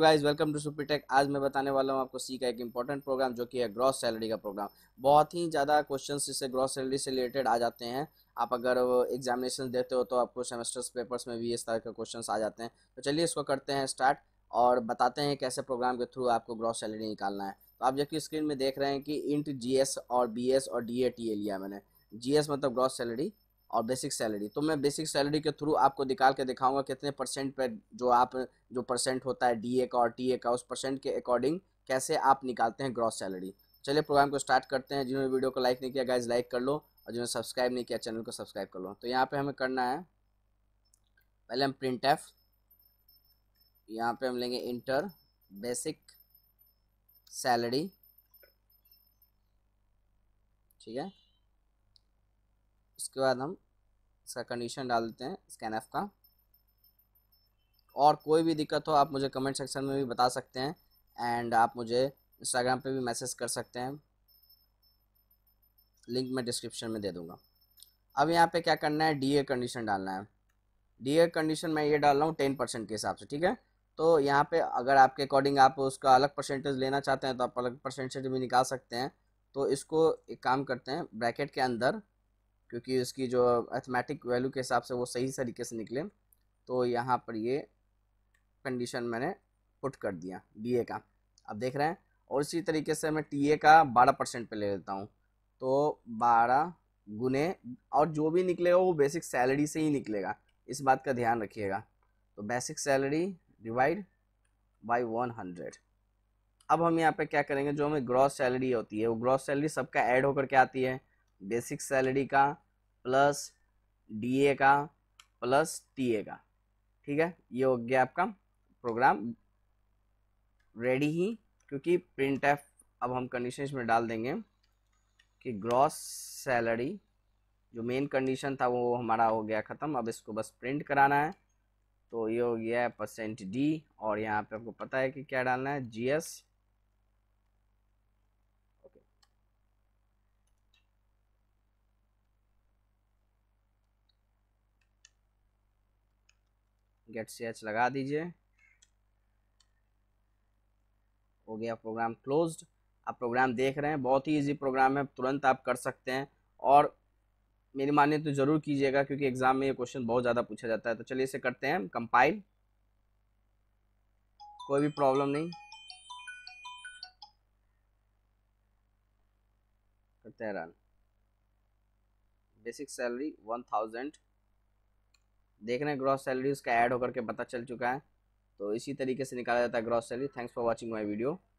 guys welcome to सुपीटेक आज मैं बताने वाला हूँ आपको सी का एक इंपॉर्टेंट प्रोग्राम जो कि है ग्रॉस सैलरी का प्रोग्राम बहुत ही ज़्यादा क्वेश्चन इससे ग्रॉस सैलरी से रिलेटेड आ जाते हैं आप अगर एग्जामिनेशन देते हो तो आपको सेमेस्टर्स पेपर्स में भी इस तरह के क्वेश्चन आ जाते हैं तो चलिए इसको करते हैं स्टार्ट और बताते हैं कैसे प्रोग्राम के थ्रू आपको ग्रॉस सैलरी निकालना है तो आप जबकि स्क्रीन में देख रहे हैं कि इंट जी और बी और डी लिया मैंने जी मतलब ग्रॉस सैलरी और बेसिक सैलरी तो मैं बेसिक सैलरी के थ्रू आपको निकाल के दिखाऊंगा कितने परसेंट पे जो आप जो परसेंट होता है डी ए का और टी ए का उस परसेंट के अकॉर्डिंग कैसे आप निकालते हैं ग्रॉस सैलरी चलिए प्रोग्राम को स्टार्ट करते हैं जिन्होंने वीडियो को लाइक नहीं किया गाइज लाइक कर लो और जिन्होंने सब्सक्राइब नहीं किया चैनल को सब्सक्राइब कर लो तो यहाँ पर हमें करना है पहले हम प्रिंट एफ यहाँ पर हम लेंगे इंटर बेसिक सैलरी ठीक है उसके बाद हम इसका कंडीशन डाल देते हैं स्कैन एफ का और कोई भी दिक्कत हो आप मुझे कमेंट सेक्शन में भी बता सकते हैं एंड आप मुझे इंस्टाग्राम पे भी मैसेज कर सकते हैं लिंक मैं डिस्क्रिप्शन में दे दूँगा अब यहाँ पे क्या करना है डी ए कंडीशन डालना है डी ए कंडीशन मैं ये डाल रहा हूँ टेन परसेंट के हिसाब से ठीक है तो यहाँ पे अगर आपके अकॉर्डिंग आप उसका अलग परसेंटेज लेना चाहते हैं तो आप अलग परसेंटेज भी निकाल सकते हैं तो इसको एक काम करते हैं ब्रैकेट के अंदर क्योंकि इसकी जो एथमेटिक वैल्यू के हिसाब से वो सही तरीके से निकले तो यहाँ पर ये कंडीशन मैंने पुट कर दिया डी का अब देख रहे हैं और इसी तरीके से मैं टी का बारह परसेंट पर ले लेता हूँ तो बारह गुने और जो भी निकलेगा वो बेसिक सैलरी से ही निकलेगा इस बात का ध्यान रखिएगा तो basic salary divide by one hundred अब हम यहाँ पे क्या करेंगे जो हमें ग्रॉस सैलरी होती है वो ग्रॉस सैलरी सबका ऐड होकर के आती है बेसिक सैलरी का प्लस डीए का प्लस टीए का ठीक है ये हो गया आपका प्रोग्राम रेडी ही क्योंकि प्रिंट एफ अब हम कंडीशन में डाल देंगे कि ग्रॉस सैलरी जो मेन कंडीशन था वो हमारा हो गया ख़त्म अब इसको बस प्रिंट कराना है तो ये हो गया परसेंट डी और यहाँ पे आपको पता है कि क्या डालना है जीएस गेट सी एच लगा दीजिए हो गया प्रोग्राम क्लोज्ड आप प्रोग्राम देख रहे हैं बहुत ही इजी प्रोग्राम है तुरंत आप कर सकते हैं और मेरी मान्य तो ज़रूर कीजिएगा क्योंकि एग्ज़ाम में ये क्वेश्चन बहुत ज़्यादा पूछा जाता है तो चलिए इसे करते हैं कंपाइल कोई भी प्रॉब्लम नहीं करते हैं run basic salary one thousand देख रहे हैं ग्रॉस सैलरी उसका ऐड होकर के पता चल चुका है तो इसी तरीके से निकाला जाता है gross salary thanks for watching my video